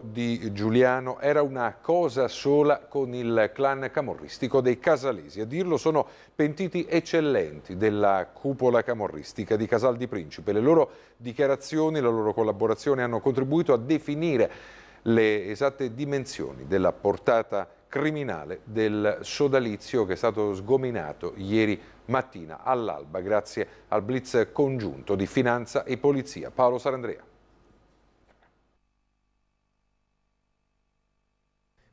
di Giuliano era una cosa sola con il clan camorristico dei Casalesi. A dirlo sono pentiti eccellenti della cupola camorristica di Casal di Principe. Le loro dichiarazioni, la loro collaborazione hanno contribuito a definire le esatte dimensioni della portata criminale del sodalizio che è stato sgominato ieri mattina all'alba grazie al blitz congiunto di Finanza e Polizia. Paolo Sarandrea.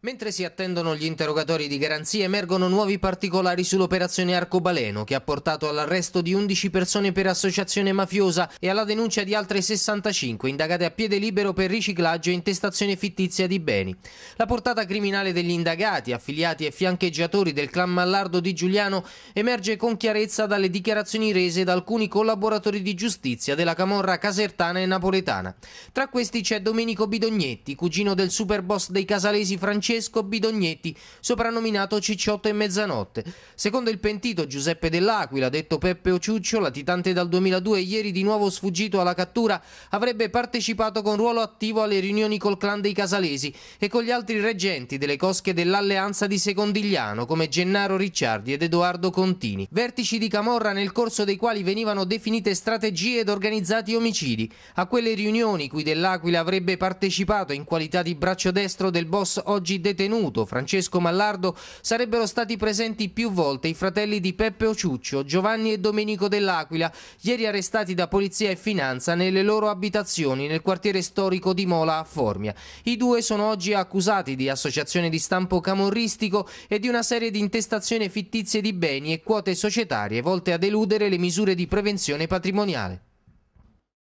Mentre si attendono gli interrogatori di garanzia emergono nuovi particolari sull'operazione Arcobaleno che ha portato all'arresto di 11 persone per associazione mafiosa e alla denuncia di altre 65 indagate a piede libero per riciclaggio e intestazione fittizia di beni. La portata criminale degli indagati, affiliati e fiancheggiatori del clan Mallardo di Giuliano emerge con chiarezza dalle dichiarazioni rese da alcuni collaboratori di giustizia della Camorra casertana e napoletana. Tra questi c'è Domenico Bidognetti, cugino del superboss dei casalesi francesi Francesco Bidognetti, soprannominato Cicciotto e Mezzanotte. Secondo il pentito Giuseppe Dell'Aquila, detto Peppe Ociuccio, latitante dal 2002 ieri di nuovo sfuggito alla cattura, avrebbe partecipato con ruolo attivo alle riunioni col clan dei Casalesi e con gli altri reggenti delle cosche dell'alleanza di Secondigliano come Gennaro Ricciardi ed Edoardo Contini, vertici di Camorra nel corso dei quali venivano definite strategie ed organizzati omicidi. A quelle riunioni cui Dell'Aquila avrebbe partecipato in qualità di braccio destro del boss oggi detenuto Francesco Mallardo sarebbero stati presenti più volte i fratelli di Peppe Ociuccio, Giovanni e Domenico dell'Aquila, ieri arrestati da polizia e finanza nelle loro abitazioni nel quartiere storico di Mola a Formia. I due sono oggi accusati di associazione di stampo camorristico e di una serie di intestazioni fittizie di beni e quote societarie volte a deludere le misure di prevenzione patrimoniale.